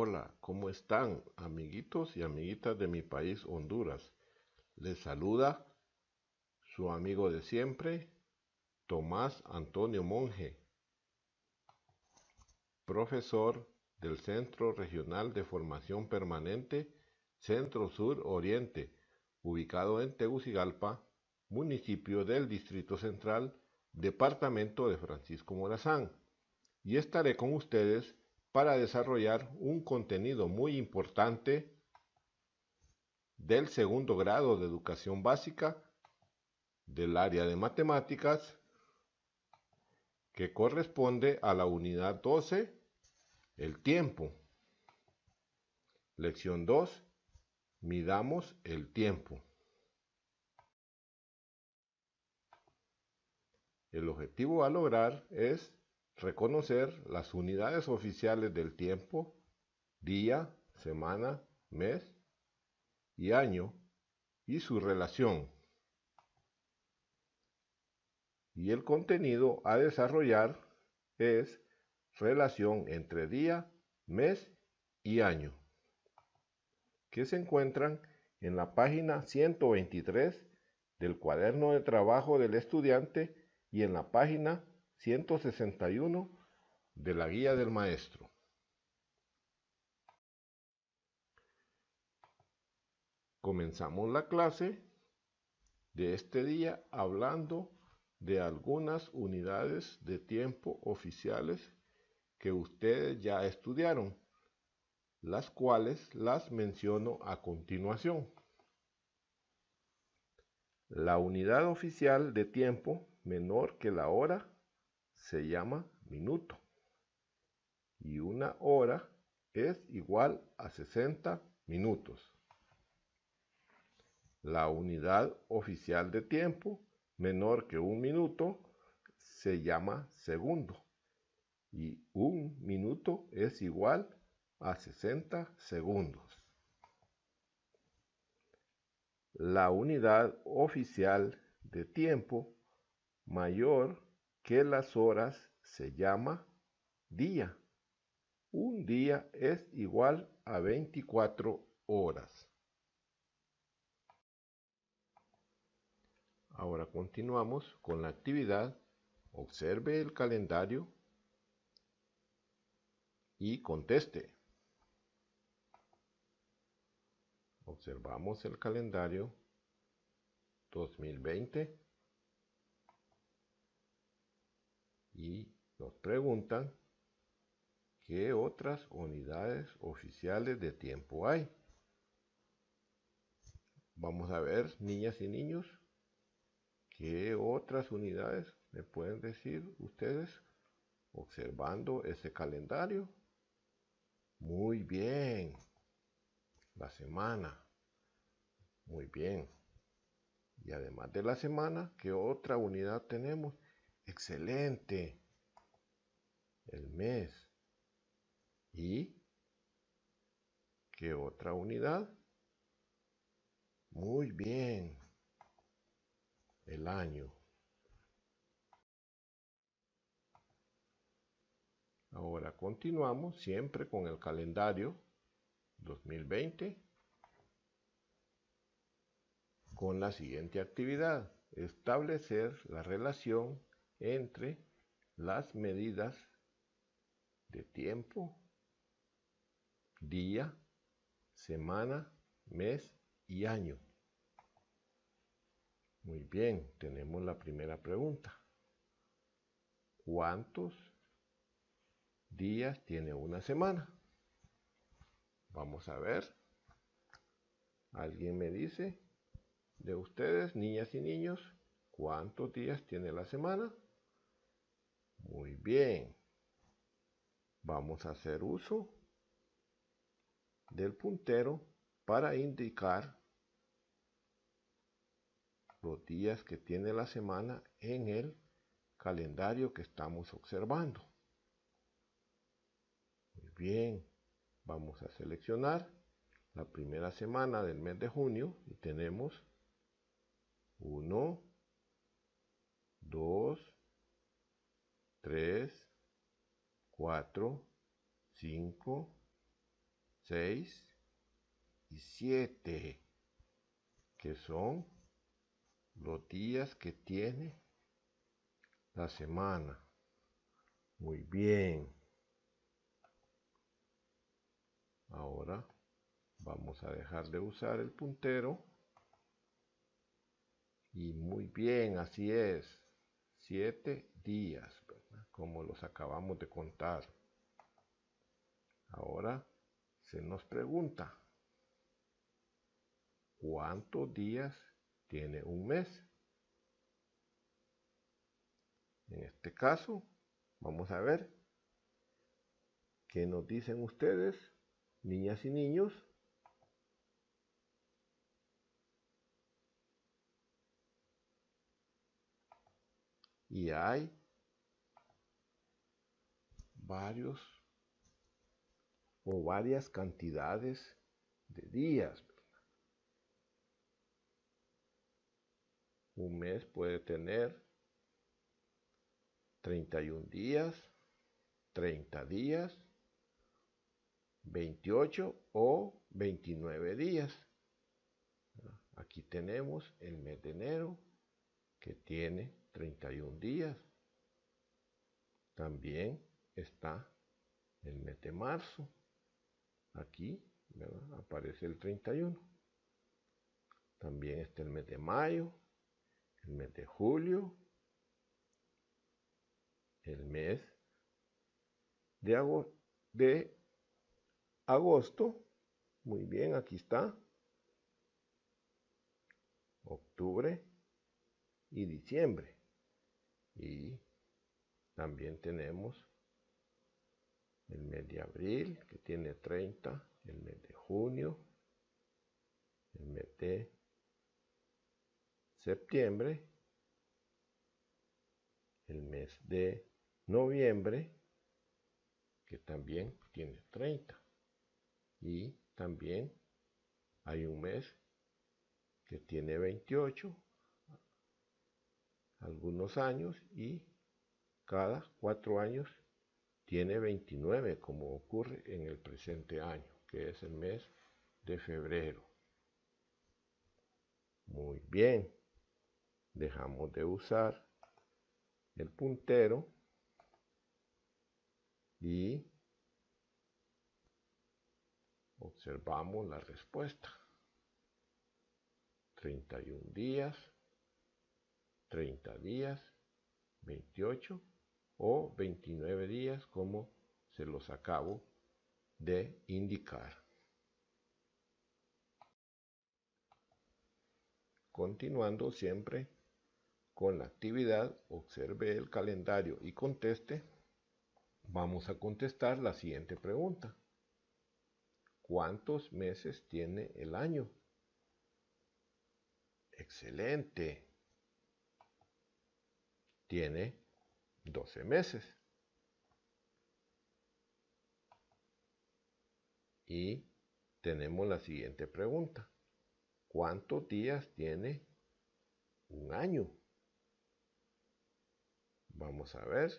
Hola, ¿cómo están amiguitos y amiguitas de mi país Honduras? Les saluda su amigo de siempre, Tomás Antonio Monge, profesor del Centro Regional de Formación Permanente Centro Sur Oriente, ubicado en Tegucigalpa, municipio del Distrito Central, departamento de Francisco Morazán. Y estaré con ustedes para desarrollar un contenido muy importante del segundo grado de educación básica del área de matemáticas que corresponde a la unidad 12, el tiempo. Lección 2, midamos el tiempo. El objetivo a lograr es reconocer las unidades oficiales del tiempo, día, semana, mes y año y su relación y el contenido a desarrollar es relación entre día, mes y año, que se encuentran en la página 123 del cuaderno de trabajo del estudiante y en la página 161 de la Guía del Maestro. Comenzamos la clase de este día hablando de algunas unidades de tiempo oficiales que ustedes ya estudiaron, las cuales las menciono a continuación. La unidad oficial de tiempo menor que la hora se llama minuto y una hora es igual a 60 minutos. La unidad oficial de tiempo menor que un minuto se llama segundo y un minuto es igual a 60 segundos. La unidad oficial de tiempo mayor que las horas se llama día. Un día es igual a 24 horas. Ahora continuamos con la actividad. Observe el calendario y conteste. Observamos el calendario 2020. y nos preguntan qué otras unidades oficiales de tiempo hay. Vamos a ver, niñas y niños, qué otras unidades me pueden decir ustedes observando ese calendario. Muy bien. La semana. Muy bien. Y además de la semana, ¿qué otra unidad tenemos? Excelente. El mes. ¿Y qué otra unidad? Muy bien. El año. Ahora continuamos siempre con el calendario 2020 con la siguiente actividad. Establecer la relación entre las medidas de tiempo, día, semana, mes y año. Muy bien, tenemos la primera pregunta. ¿Cuántos días tiene una semana? Vamos a ver. Alguien me dice, de ustedes, niñas y niños, ¿cuántos días tiene la semana? Muy bien. Vamos a hacer uso del puntero para indicar los días que tiene la semana en el calendario que estamos observando. Muy bien, vamos a seleccionar la primera semana del mes de junio y tenemos 1, 2, 3, 4, 5, 6 y 7, que son los días que tiene la semana. Muy bien. Ahora vamos a dejar de usar el puntero. Y muy bien, así es siete días, pues, como los acabamos de contar. Ahora se nos pregunta, ¿cuántos días tiene un mes? En este caso, vamos a ver qué nos dicen ustedes, niñas y niños, Y hay varios o varias cantidades de días. Un mes puede tener 31 días, 30 días, 28 o 29 días. Aquí tenemos el mes de enero que tiene 31 días. También está el mes de marzo. Aquí aparece el 31. También está el mes de mayo, el mes de julio, el mes de, de agosto. Muy bien, aquí está. Octubre y diciembre y también tenemos el mes de abril que tiene 30, el mes de junio, el mes de septiembre, el mes de noviembre que también tiene 30 y también hay un mes que tiene 28 algunos años y cada cuatro años tiene 29, como ocurre en el presente año, que es el mes de febrero. Muy bien, dejamos de usar el puntero y observamos la respuesta. 31 días, 30 días, 28 o 29 días como se los acabo de indicar. Continuando siempre con la actividad, observe el calendario y conteste. Vamos a contestar la siguiente pregunta. ¿Cuántos meses tiene el año? Excelente tiene 12 meses. Y tenemos la siguiente pregunta. ¿Cuántos días tiene un año? Vamos a ver.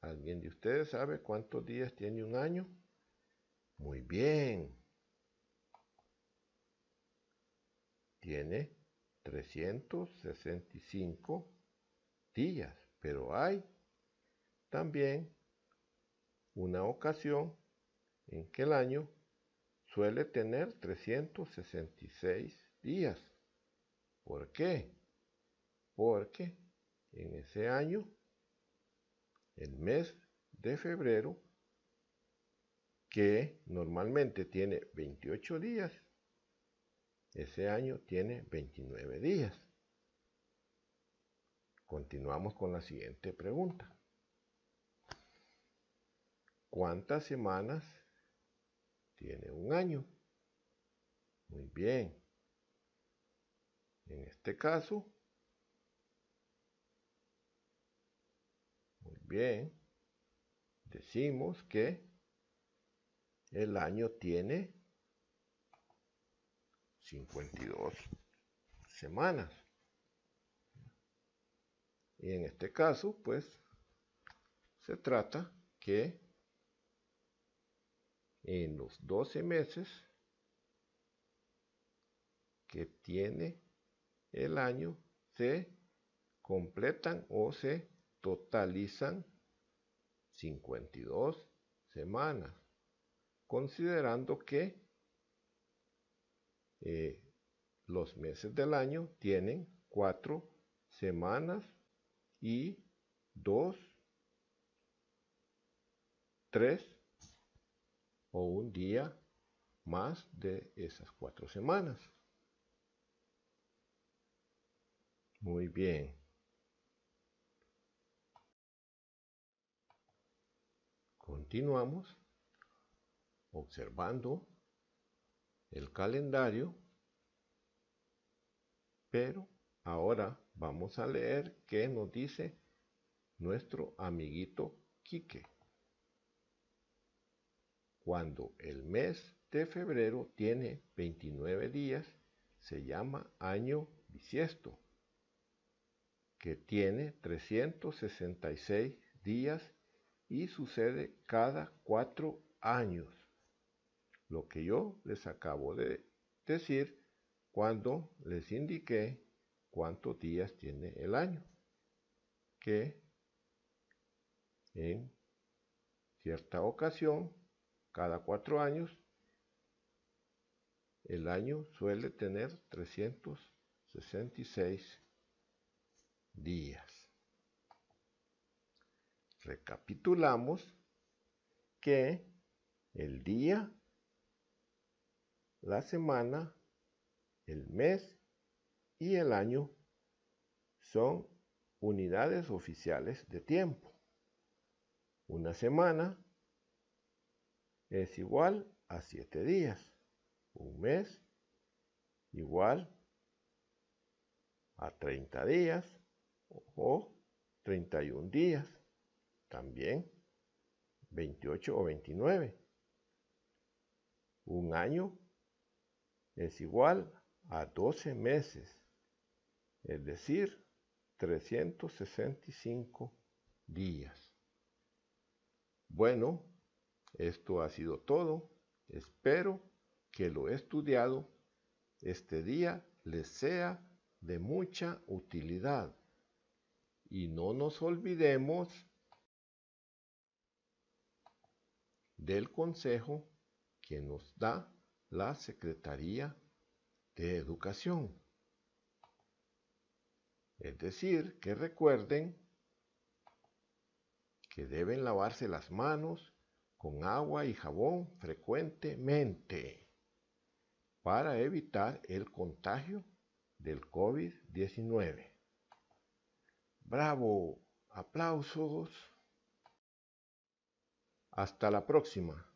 ¿Alguien de ustedes sabe cuántos días tiene un año? Muy bien. Tiene 365 días, pero hay también una ocasión en que el año suele tener 366 días. ¿Por qué? Porque en ese año, el mes de febrero, que normalmente tiene 28 días, ese año tiene 29 días. Continuamos con la siguiente pregunta. ¿Cuántas semanas tiene un año? Muy bien. En este caso, muy bien, decimos que el año tiene 52 semanas. Y en este caso, pues, se trata que en los 12 meses que tiene el año se completan o se totalizan 52 semanas, considerando que eh, los meses del año tienen 4 semanas y dos, tres o un día más de esas cuatro semanas. Muy bien. Continuamos observando el calendario, pero ahora vamos a leer qué nos dice nuestro amiguito Quique. Cuando el mes de febrero tiene 29 días, se llama año bisiesto, que tiene 366 días y sucede cada cuatro años. Lo que yo les acabo de decir cuando les indiqué cuántos días tiene el año, que en cierta ocasión, cada cuatro años, el año suele tener 366 días. Recapitulamos que el día, la semana, el mes y el año son unidades oficiales de tiempo. Una semana es igual a siete días. Un mes igual a 30 días o 31 días. También 28 o 29. Un año es igual a 12 meses es decir, 365 días. Bueno, esto ha sido todo. Espero que lo estudiado este día les sea de mucha utilidad. Y no nos olvidemos del consejo que nos da la Secretaría de Educación. Es decir, que recuerden que deben lavarse las manos con agua y jabón frecuentemente para evitar el contagio del COVID-19. ¡Bravo! ¡Aplausos! Hasta la próxima.